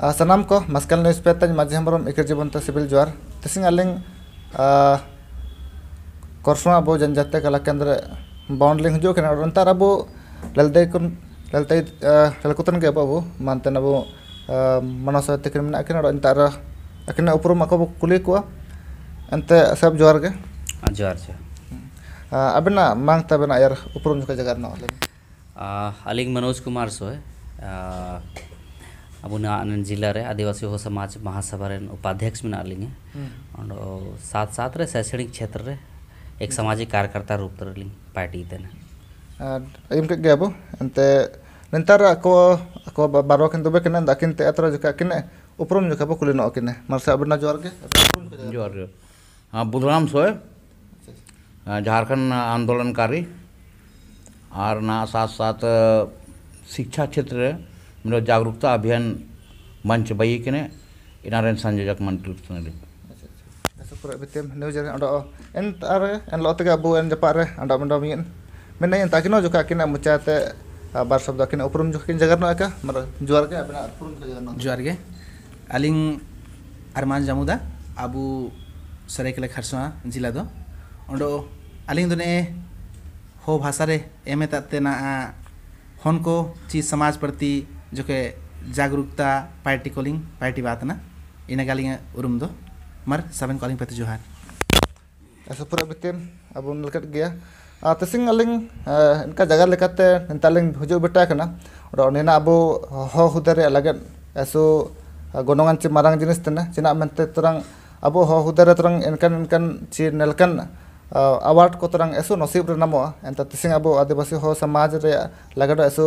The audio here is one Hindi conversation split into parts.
सनाम को मस्कल न्यूज पे माजी हम्रम इकर जीवन सिविल जोर तेसिंग अलिंग करसुआ अब जनजातीय कला केंद्र बाउंड लिंग हजू कर अब ललते अब अब मानते अब मानव सहित तक मैं नार अखिने उपरूम को कुली को एनते सब जोर गे जोर जो अब मांग तब यार उपरूम जगह अली मनोज कुमार सोए अब जिला रे आदिवासी हो समाज महासभा उपाध्यक्ष मेलिंगे हम्म। और साथ साथ रे शैक्षणिक क्षेत्र रे एक सामाजिक कार्यकर्ता रूप तरलिंग पार्टी देना अब एनते नितार अको अको बारवा किन तबे तो किन दाकिन ते अतरा जका उपरम जका बो कुलिनो किन मरसे अबना जोर के जोर हाँ, बुधराम सोए हाँ, झारखंड आंदोलनकारी और ना साथ साथ शिक्षा क्षेत्र मतलब जागरूकता अभियान मंच बैक ने इनारे संयोजक मंत्री मैं नहीं ताकि ना जो का किना बार शब्द किना उपरम जो किन का मर जुआर जुआर के अरमान जमुदा अब सरेकले खरसवा जिला दो अलिंग दुने हो भाषा रे एमे तते हन को चीज़ समाज प्रति जो के जागरूकता पार्टी कॉलिंग पार्टी बात ना इन गाली उरुम दो मर सब कॉलिंग पे तो जो है ऐसा पूरा बितें अब उन लगत गया आ तसिंग अलिंग इनका जगह लगते निंतालिंग हुजो बिट्टा के ना और अनेना अब हो हुदरे अलग ऐसो गोनोगन ची मारांग जिनिस तना चिना मेंते तरंग अब हो हुदरे तरंग इनकन इनकन ची नलकन अवार्ड को तरंग ऐसो नसीब रे नमो एंता तसिंग अब आदिवासी हो समाज रे लगड़ ऐसो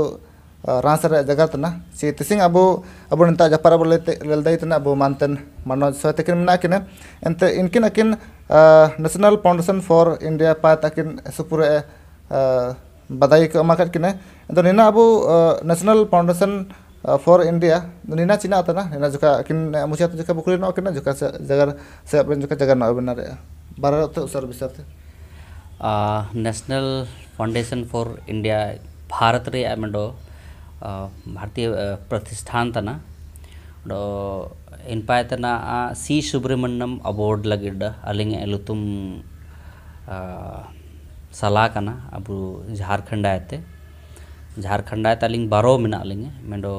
रासर जगतना सी तिसिंग अबो अब नता जपर अबो लेते लेलदाई तना अबो मानतन मनोज सतकिन मना किन एनते इनकिन अकिन नेशनल फाउंडेशन फॉर इंडिया पात अकिन सुपुर बदाय को अमाकत किन एंतो निना अबो नेशनल फाउंडेशन फॉर इंडिया निना चिना तना निना जुका अकिन मुछत जुका बुकुरे नो किन जुका जगह से अब जुका जगह नो बना रे बारह तो सर बिसरते national foundation for India Bharat रे एमडो भारतीय प्रतिष्ठान तना इन इनपाय तना सी सुब्रमण्यम अवार्ड लगे अलिंग लुतुम सला कना अब झारखंड आयते झारखंड आयते अलिंग बारो में अलिंग मेडो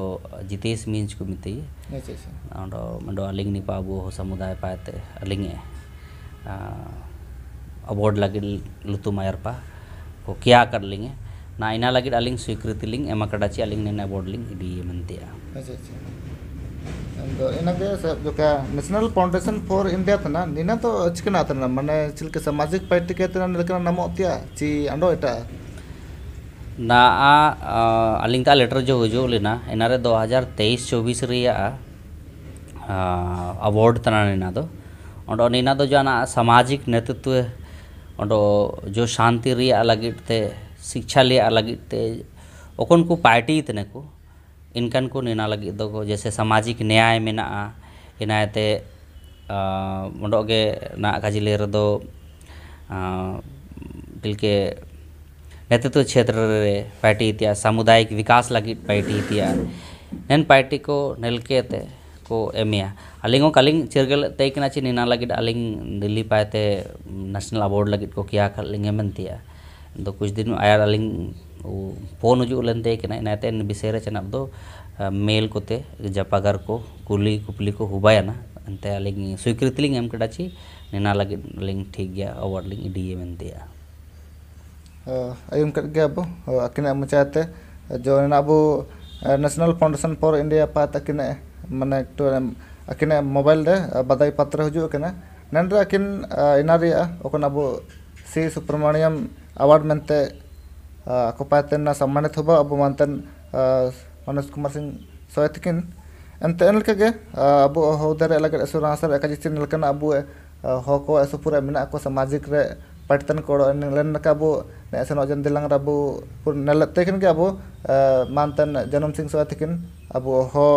जितेश मींज को मिते मेडो अच्छा, अच्छा। अलिंग निपा अब समुदाय पाते अलिंग अवार्ड लगे लुतुम आयरपा को क्या कर लेंगे ना इना लगे अली स्वीकृति लिंग एम कड़ा ची अली अबोर्ड लिंग इडी नेशनल फाउंडेशन फॉर इंडिया था ना नीना तो चिकना था ना माने चल के सामाजिक पार्टी के तरह ची अंडो इटा ना अलिंग ता लेटर जो जो लेना इनारे तेईस चौबीस रिया अवार्ड था ना जो सामाजिक नेतृत्व और जो शांति रिया शिक्षा लगते अकन को पार्टी इतने को इनकन को नेना लगी दो जैसे सामाजिक न्याय में इनायते मुंडे काजिले रो तिलके नेतृत्व क्षेत्र रे पार्टी इतिया सामुदायिक विकास लगी पार्टी इतिया नेन पार्टी को नलके ते को एमिया अलिंगो कलिंग चिरगल तेकना ची नेना लगी अलिंग दिल्ली पायते नेशनल अवार्ड लगी को किया कलिंग एमंतिया ᱫᱚ কুছ দিন আয়ᱟᱨ ᱟᱞᱤᱝ ᱚ ᱯᱷᱚᱱ ᱦᱩᱡᱩᱜ ᱞᱮᱱᱛᱮ ᱠᱮᱱᱟ ᱱᱟᱛᱮᱱ ᱵᱤᱥᱭᱟᱨᱮ ᱪᱮᱱᱟᱵᱫᱚ ᱢᱮᱞ ᱠᱚᱛᱮ ᱡᱟᱯᱟᱜᱟᱨ ᱠᱚ ᱠᱩᱞᱤ ᱠᱩᱯᱞᱤ ᱠᱚ ᱩᱵᱟᱭᱟᱱᱟ ᱟᱱᱛᱮ ᱟᱞᱤᱝ ᱥ ウィ ᱠᱨᱛᱤᱞᱤᱝ ᱮᱢᱠᱮᱴᱟ ᱪᱤ ᱱᱮᱱᱟ ᱞᱟᱜᱤᱱ ᱞᱤᱝᱠ ᱴᱷᱤᱠ ᱜᱮᱭᱟ ᱚᱵᱟᱨ ᱞᱤᱝᱠ ᱤᱰᱤ ᱮᱢᱮᱱ ᱫᱮᱭᱟ ᱟ ᱟᱭᱩᱢ ᱠᱟᱜ ᱜᱮ ᱟᱵᱚ ᱟᱠᱤᱱᱟ ᱢᱪᱟᱛᱮ ᱡᱚᱱᱮᱱᱟᱵᱚ national foundation for India award मनते को पाते सम्मानित होबा अब मानते मनोज कुमार सिंह सोयतकिन एनते एनलके अब हौदारे लगे एसुरासर एकाजिसिन लकन अब होको एसुपुरे मेना को सामाजिक रे पटतन कोड़ो लेन का अब नेसन अजन दिलंग अब नलते किन के अब मानतन जनम सिंह सोयतकिन अब हो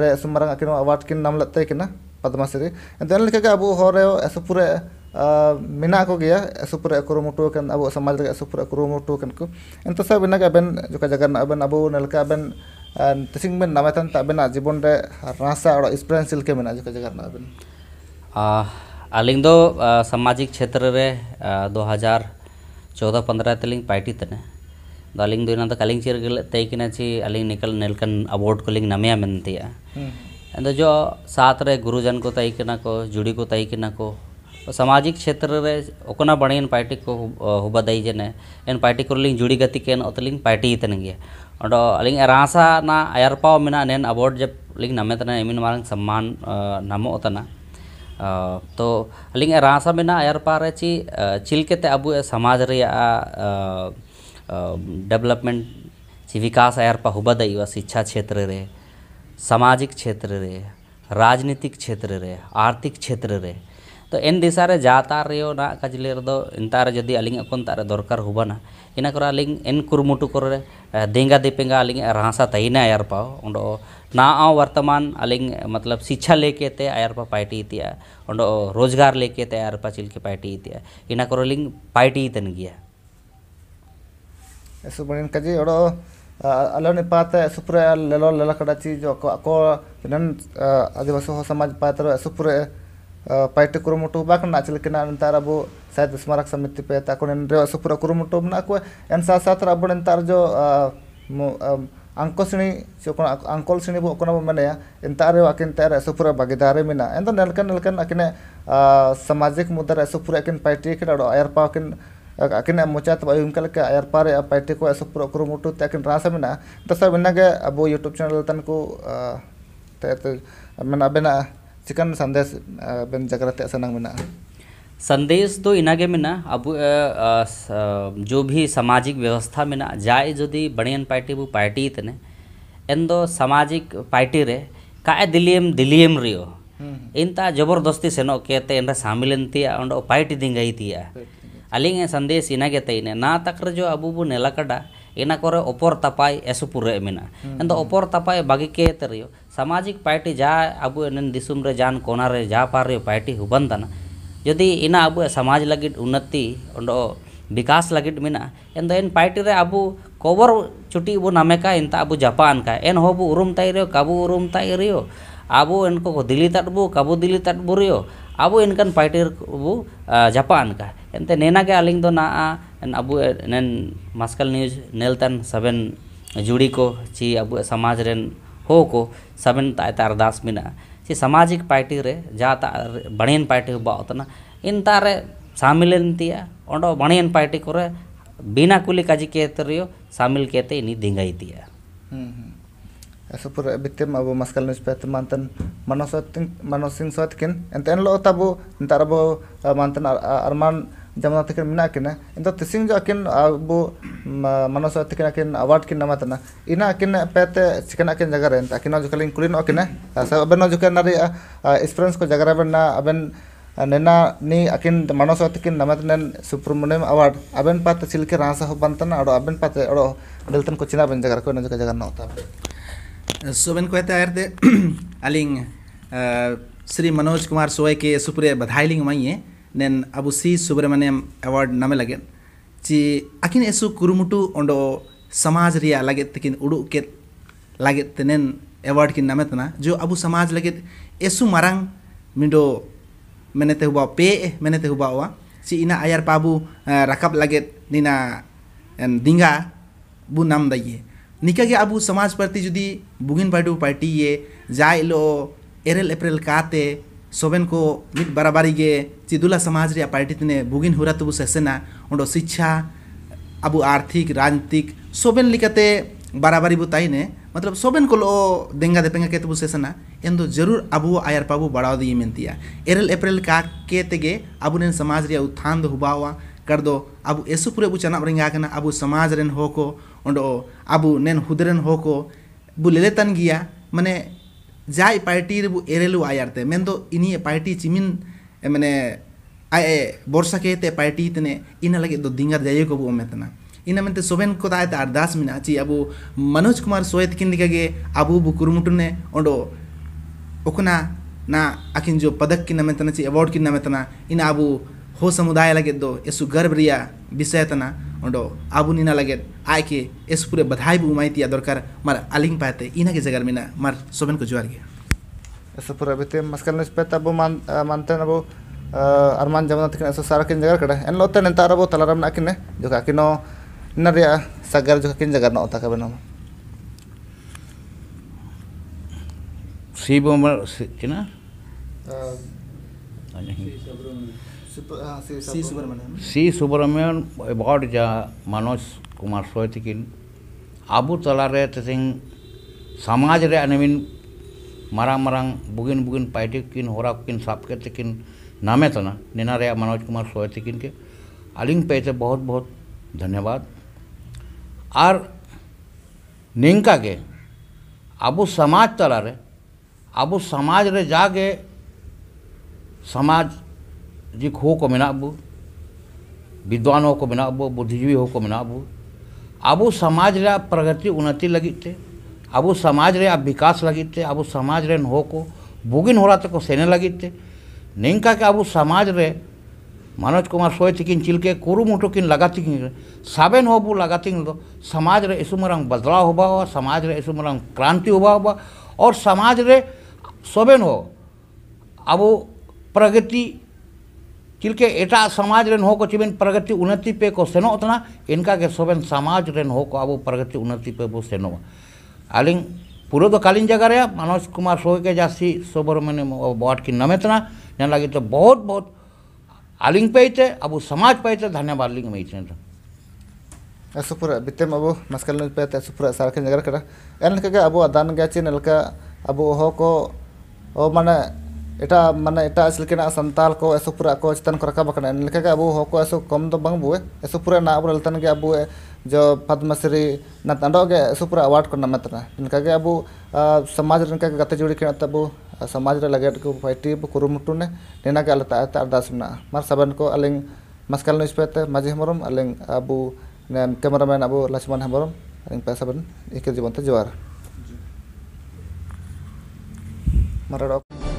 रे सुमरंग अकिन अवार्ड किन नाम लते किना पद्मश्री एनते एनलके अब हो रे एसुपुरे सुपुर कुरुमुटूकन अब समाज सुपुर कुरुमुटूकन को एन तो सब इनके जो जगह अब अब अबेन तेसिंग में नामे तन अब जीवन रे रासा और एक्सपीरियंस सिलके में जो जगह अब अलिंग सामाजिक क्षेत्र रे दो हजार चौदह पंद्रह तली पार्टी तेने तो अलिंग दो इनका कलिंग चीर तेकिन निकल निकल अवार्ड को लिंग नामिया मनते हैं जो सात रे गुरुजन को तईकिन को जुड़ी को तईकिन को सामाजिक क्षेत्र रे बड़े इन पार्टी को हुबा दई जेने इन पार्टी को लिंग जुड़ी गति के अतलिंग तो पार्टी तेन गे अंड अलिंग रासा ना अयरपाव मेना नेन अवार्ड जब लिंग नामे इमिन मारंग सम्मान नाम तना तो अलिंग रासा मेना अयरपा रे ची चिलके ते अबु समाज डेवलपमेंट ची विकास अयरपा हुबा दई वा शिक्षा क्षेत्र रे सामाजिक क्षेत्र रे राजनीतिक क्षेत्र रे आर्थिक क्षेत्र रे तो एन दिशा ᱨᱮ ᱡᱟᱛᱟ ᱨᱮᱭᱚ ᱱᱟ ᱠᱟᱡᱞᱮ ᱨᱮᱫᱚ ᱮᱱᱛᱟ ᱨᱮ ᱡᱩᱫᱤ ᱟᱹᱞᱤᱧᱟᱜ ᱠᱚᱱ ᱛᱟᱨᱮ ᱫᱚᱨᱠᱟᱨ ᱦᱩᱵᱟᱱᱟ ᱤᱱᱟ ᱠᱚᱨᱟ ᱟᱹᱞᱤᱧ ᱮᱱ ᱠᱩᱨᱩᱢᱩᱴᱩ ᱠᱚᱨᱮ देंगा दिपेंगा अलिंग रहासा तहीना आयर पाओ उंडो ना आओ वर्तमान अलिंग मतलब शिक्षा लेके ते आयर पा पार्टी इतिया उंडो रोजगार लेके ते आयर पा चिल के पार्टी इतिया इना करो लिंग पार्टी तन गिया ऐसे बने कजी ओडो अलो ने पाता ऐसे पूरे ललो लला कड़ाची जो को को नन आदिवासी समाज पात्र सुपुर पार्टी कुरुमुटु चलेकिन नतार अब शायद स्मारक समिति पे तक सुपुरा कुरुमुटु मना को एन साथ साथ अब नतार जो अंको सिणी अंकोल सिणी बो मनया एनतार अकिन तार सुपुरा भागीदारी मेना एन तो नलकन नलकन अकिन सामाजिक मुद्दा सुपुरा अकिन पार्टी के अयरपा अकिन अकिन मोचात अयुमका लेके अयरपा रे पार्टी को सुपुरा कुरुमुटु ते अकिन रास मेना तो सब इनागे अब यूट्यूब चैनल तन को ते ते बेना चिकन ᱥᱟᱸᱫᱮᱥ बन ᱡᱟᱜᱨᱟᱛᱮ ᱥᱟᱱᱟᱝ ᱢᱮᱱᱟᱜᱼᱟ संदेश तो इनागे मेना अब जो भी सामाजिक व्यवस्था मेना जाए जदि बड़ियन पार्टी बु पार्टी तने एन दो सामाजिक पार्टी रे काय दिलियम दिलियम रियो इनता जबरदस्ती सेनो केते एन शामिल एनतिया और पार्टी दिंगई तिया अलिंग संदेश इनागे तईने ना तकर जो अब बु नेलाकड़ा इना कोरे ओपर तपाई एसुपुरे मेना एन दो ओपर तपाई बागी के तरियो सामाजिक पार्टी ಜಾ अब ಎನ್ನ ದಿಸಮ್ ರೇ ಜಾನ್ ಕೋನಾರೆ ಜಾ ಪಾರೆ ಪಾರ್ಟಿ ಹುಬನ್ ತನ ಜೊದಿ ಇನ್ನ ಅಬು ಸಮಾಜ विकास लगिट मेना एन दो एन पार्टी रे अब कोबर चुटी बो नामे इन अब जापान का एन बो उरुम ताई रे काबु उरुम ताई रे अब इनको को दिल्ली तट बो काबु दिल्ली तट बो रे अब इनकन पार्टी बो जापान का एनते नेना के अलिंग दो ना एन अबु एन मास्कल न्यूज नेलतन सबन जुड़ी को ची अब समाज रेन ಹೋಗು ಸಬೆಂತ್ ಆಯ್ತು ಅರ್ದಾಸ್ ಮಿನ ಸಿ ಸಮಾಜಿಕ ಪಾರ್ಟಿ ರೇ ಜಾತ ಬಣಿಯನ್ ಪಾರ್ಟಿ ಬಾವತನ ಇಂತಾರೆ ಸಾಮಿಲಂತಿಯ ಒಂಡೋ ಬಣಿಯನ್ ಪಾರ್ಟಿ ಕೊರೆ बिना कुली काजी केतरियो शामिल केते इनी दिंगाई दिया हम्म, हम्म। ऐसा पूरा बित्तेम मस्कल न्यूज पे तो मानतन मनोसिंह मनोसिंह सोत किन एंतन लो मानतन अरमान जमुना तक मेकिन इन तीन जो अकिन अब मानस तक अकिन अवार्ड कि नमें इन अकिन पेते चिकेना अकिन जगह अकिन जो कुलीन अकिन अब जो एक्सपीरियंस को जगह अब नैना नी अकिन मनोस तक नमें सुप्रम अवार्ड अब पाते चिल्के रास हो बनता अड़ो अब पाते अड़ो दिल्तन को चिना बन जगह को जो जगह नौता सोबेन को अली श्री मनोज कुमार सोए के सुप्रिय बधाई लिंग माइए नैन अब सी सुब्रमण्यम award name लगे ची akin एसु कुरमुटु ondo समाज रिया लगे तकिन उड़ू के लगे तेन एवार्ड किन नामे तना जो अब समाज लगे एसु मारंग मिडो मेनेते हुआ पे मेनेते हुआ हुआ ची इना आयर पाबू रकब लगे निना दिंगा बु नाम दाइए निका के अब समाज प्रति जुदी बुगिन बाडू पार्टी ये जाए लो एरल एप्रिल काते ᱥᱚᱵᱮᱱ ᱠᱚ ᱢᱤᱫ ᱵᱟᱨᱟᱵᱟᱨᱤ ᱜᱮ ᱪᱤᱫᱩᱞᱟ ᱥᱚᱢᱟᱡᱽ ᱨᱮᱭᱟᱜ ᱯᱟᱨᱴᱤ ᱛᱤᱱᱟᱹ ᱵᱩᱜᱤᱱ ᱦᱩᱨᱟ ᱛᱟᱵᱚ ᱥᱮᱥᱮᱱᱟ ᱚᱸᱰᱚ ᱥᱤᱪᱷᱟ ᱟᱵᱚ ᱟᱨᱛᱷᱤᱠ ᱨᱟᱡᱽᱱᱤᱛᱤᱠ ᱥᱚᱵᱮᱱ ᱞᱮᱠᱟᱛᱮ बाराबारी बुताई ने मतलब सोबेन को लो देंगा देपेंगे के तबु सेसना एन दो जरूर अबु आयर पाबु बढ़ाओ दी मेनतिया एरल अप्रैल का के तेगे अबु ने समाज रिया उत्थान दो हुबावा कर दो अब एसु पूरे बु चनाब रिंगा कना अबु समाज रेन हो को ओंडो अबु नैन हुदरन हो को बु लेलेतन गिया मने जै ᱡᱟᱭ ᱯᱟᱨᱴᱤ ᱨᱮᱵᱚ ᱮᱨᱮᱞᱩ ᱟᱭᱟᱨᱛᱮ ᱢᱮᱱᱫᱚ ᱤᱱᱤ ᱯᱟᱨᱴᱤ ᱪᱤᱢᱤᱱ ᱢᱟᱱᱮ आए बर्षा के पार्टी तेने तो इना लगे दिंगार जाइए को उमेतना इना मनते सोबेन को ताए अरदास में ची अब मनोज कुमार सोएत किन अब कुरमुटने ना आखिन जो पदक कि मेतना ची अवार्ड कि मेतना इन अब हो समुदाय लगे दो यसु गर्व रिया विषय तना अंडो तो आबू नीना लगे आए के इस पूरे बधाई भी उमाई दिया दरकार मार आलिंग पाते इना के जगह मीना मार सोमन को जुआर गया ऐसा पूरा बीते मस्कल ने स्पेट अब मान मानते ना वो अरमान जमाना थी ऐसा सारा किन जगह कड़ा एन लोते ने तारा वो तलारा में आके जो का किनो नरिया सगर जो किन जगह ना होता का बनो सीबो मर किना हाँ सी सुब्रमण्यन अबाउट जा मनोज कुमार सोयतिकिन अब तलाारे तेजी समाज रे नवीन मरांग मरांग बुगिन बुगिन पाइटिकिन होरा किन साप के नामे तना मनोज कुमार सोयतिकिन के अलिंग पैसे बहुत बहुत धन्यवाद और निंका के अब समाज तलाारे अब समाज रे जागे समाज ᱡᱮ ᱠᱷᱚ ᱠᱚ ᱢᱮᱱᱟᱜ ᱵᱚ विद्वान को मना बो बुद्धिजीवी हो को मना बो अब समाज रे प्रगति उन्नति लगते अब समाज रे विकास लगते अब समाज रेन हो को बुगिन होरा रहा तक सेने लगते नहीं के अब समाज रे मनोज कुमार सोए तिकिन चिलके कुरुमुटो किन लगाती किन साबेन हो बो लगाती दो समाज रे इसु मरंग बदलाव होबा हो समाज रे इसु मरंग क्रांति होबा होबा और समाज रे सोबेन हो अब प्रगति चिल्के एट समाज को चीबें प्रगति उन्नति पे को सेनोतना इनका के सोबें समाज को अब प्रगति उन्नति पे बो सेनो अली पूरा तो कालीन जगार मनोज कुमार सोगे के जासी सुब्रमण्य बॉड की नमेतना जन लगे तो बहुत बहुत आली पेते अब समाज पेते धन्यवाद लिंग मई चेन सुपुर बितेम अब मस्कल पेते सुपुर सारे जगार करा एन लेकिन अब दान गया चीन अब को माना एट ᱢᱟᱱᱮ ᱮᱴᱟᱜ ᱥᱤᱞᱠᱮᱱᱟᱜ ᱥᱟᱱᱛᱟᱞ को ᱮᱥᱚᱯᱩᱨᱟ को ᱪᱮᱛᱟᱱ ᱠᱚ ᱨᱟᱠᱟᱵ अब ᱮᱱᱞᱮᱠᱟᱜᱮ ᱟᱵᱚ ᱦᱚᱸᱠᱚ कम तो ᱫᱚ ᱵᱟᱝ ᱵᱚ ᱮᱥᱚᱯᱩᱨᱟ ᱱᱟ जो पद्मश्री नंडोगे सुपर अवार्ड को नमतना इनका अब समाज इनका गते जुड़ी के तब समाज रे लगे को फाइटी कुरुमुटु ने नेना के अलता अरदास ना मार सबन को अलिंग मस्कल न्यूज पे माझी हमरम अलिंग अब कैमरामैन अब लक्ष्मण हमरम अलिंग पैसा बन एक जीवन जोहार मराड़ो